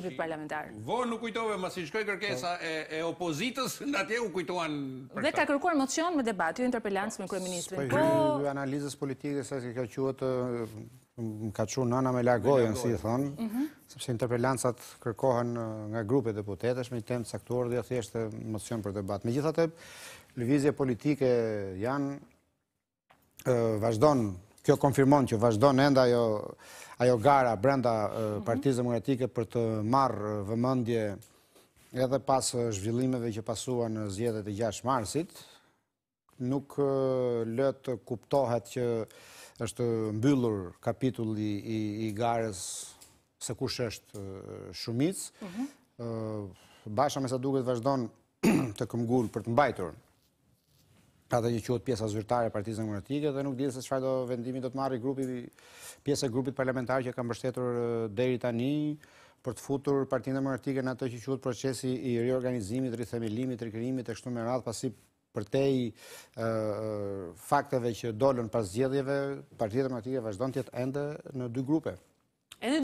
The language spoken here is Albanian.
grupit parlamentar. Vo nuk kujtove, mas i shkoj kërkesa po. e, e opozitës, në atje u kujtuan për Dhe ka kërkuar mocion me debat, ju interpellancë me kërëministrin. Po, po... Për analizës politike, se ka qëtë, më ka qënë nana me lagojën, si i thonë, mhm. sepse interpellancët kërkohen nga grupe deputetesh, me i temë të saktuar dhe thjeshtë mocion për debat. Me gjithate, lëvizje politike janë, vazhdonë kjo konfirmon që vazhdon enda ajo, ajo gara brenda mhm. partizë demokratike për të marrë vëmëndje edhe pas zhvillimeve që pasua në zjedet e 6 marsit, nuk lëtë kuptohet që është mbyllur kapitulli i gares se kush është shumic. Mhm. Basha me sa duke të të këmgull për të mbajtur Ata pra një qëtë pjesa zyrtare e partizën demokratike dhe nuk dhjetë se qëfar do vendimi do të marri pjesë e grupit parlamentar që kam bështetur deri tani për të futur partinë demokratike në atë që qëtë procesi i reorganizimit, rithemilimit, rikërimit e kështu me radhë pasi përtej fakteve që dollën pas zjedhjeve, partizën demokratike vazhdojnë tjetë ende në dy grupe.